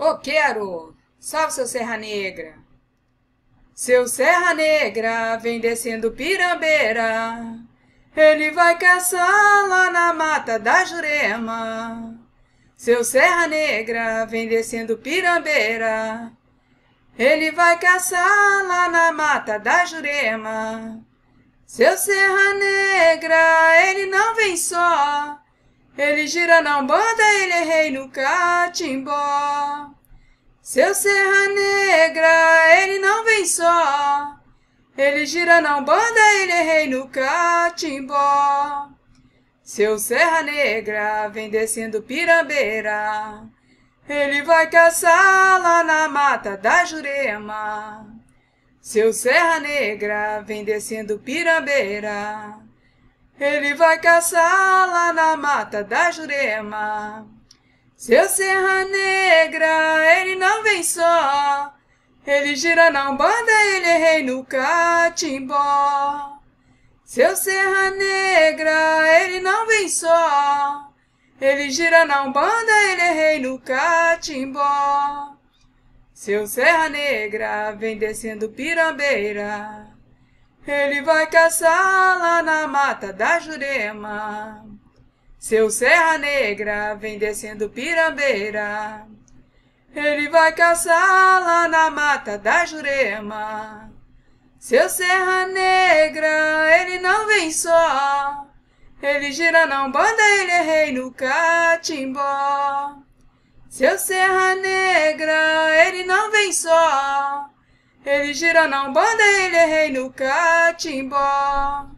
Ô, quero! Salve, seu Serra Negra! Seu Serra Negra vem descendo pirambeira. Ele vai caçar lá na mata da Jurema. Seu Serra Negra vem descendo pirambeira. Ele vai caçar lá na mata da Jurema. Seu Serra Negra, ele não vem só. Ele gira na banda, ele é rei no Catimbó. Seu Serra Negra, ele não vem só. Ele gira na banda, ele é rei no Catimbó. Seu Serra Negra vem descendo Pirambeira. Ele vai caçar lá na mata da Jurema. Seu Serra Negra vem descendo Pirambeira. Ele vai caçar lá na mata da Jurema. Seu Serra Negra, ele não vem só. Ele gira na banda, ele é rei no catimbó. Seu Serra Negra, ele não vem só. Ele gira na banda, ele é rei no catimbó. Seu Serra Negra vem descendo pirambeira. Ele vai caçar lá na mata da Jurema. Seu Serra Negra vem descendo pirambeira. Ele vai caçar lá na mata da Jurema. Seu Serra Negra, ele não vem só. Ele gira não banda, ele é rei no catimbó. Seu Serra Negra, ele não vem só. Ele gira na banda, ele é rei no catimbó.